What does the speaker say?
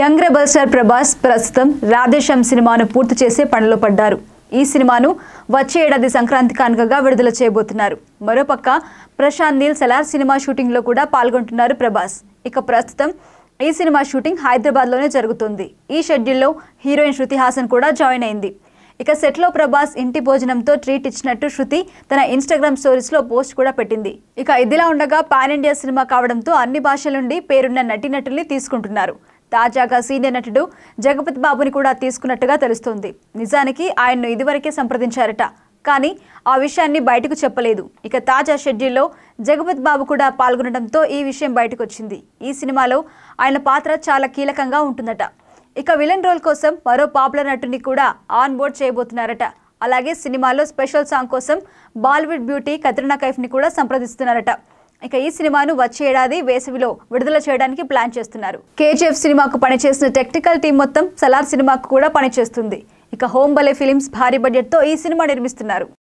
young rebel star Prabhas ప్రస్తుతం రాధేశ్యామ్ సినిమాను పూర్తి చేసే పనిలో పడ్డారు ఈ సినిమాను వచ్చే ఏడాది సంక్రాంతి కానుకగా విడుదల చేయబోతున్నారు మరోపక్క ప్రశాంత్ నీల్ సెలార్ సినిమా షూటింగ్లో కూడా పాల్గొంటున్నారు ప్రభాస్ ఇక ప్రస్తుతం ఈ సినిమా షూటింగ్ హైదరాబాద్లోనే జరుగుతుంది ఈ షెడ్యూల్లో హీరోయిన్ శృతి హాసన్ కూడా జాయిన్ అయింది ఇక సెట్లో ప్రభాస్ ఇంటి భోజనంతో ట్రీట్ ఇచ్చినట్టు శృతి తన ఇన్స్టాగ్రామ్ స్టోరీస్లో పోస్ట్ కూడా పెట్టింది ఇక ఇదిలా ఉండగా పాన్ ఇండియా సినిమా కావడంతో అన్ని భాషల నుండి పేరున్న నటీనటుల్ని తీసుకుంటున్నారు తాజాగా సీనియర్ నటుడు జగపతి బాబుని కూడా తీసుకున్నట్టుగా తెలుస్తోంది నిజానికి ఆయన్ను ఇదివరకే సంప్రదించారట కానీ ఆ విషయాన్ని బయటకు చెప్పలేదు ఇక తాజా షెడ్యూల్లో జగపతి బాబు కూడా పాల్గొనడంతో ఈ విషయం బయటకు వచ్చింది ఈ సినిమాలో ఆయన పాత్ర చాలా కీలకంగా ఉంటుందట ఇక విలన్ రోల్ కోసం మరో పాపులర్ నటుని కూడా ఆన్ బోర్డ్ చేయబోతున్నారట అలాగే సినిమాలో స్పెషల్ సాంగ్ కోసం బాలీవుడ్ బ్యూటీ కత్రినా కైఫ్ని కూడా సంప్రదిస్తున్నారట ఇక ఈ సినిమాను వచ్చే ఏడాది వేసవిలో విడుదల చేయడానికి ప్లాన్ చేస్తున్నారు కేజీఎఫ్ సినిమాకు పనిచేసిన టెక్నికల్ టీం మొత్తం సలార్ సినిమాకు కూడా పనిచేస్తుంది ఇక హోంబలే ఫిలిమ్స్ భారీ బడ్జెట్తో ఈ సినిమా నిర్మిస్తున్నారు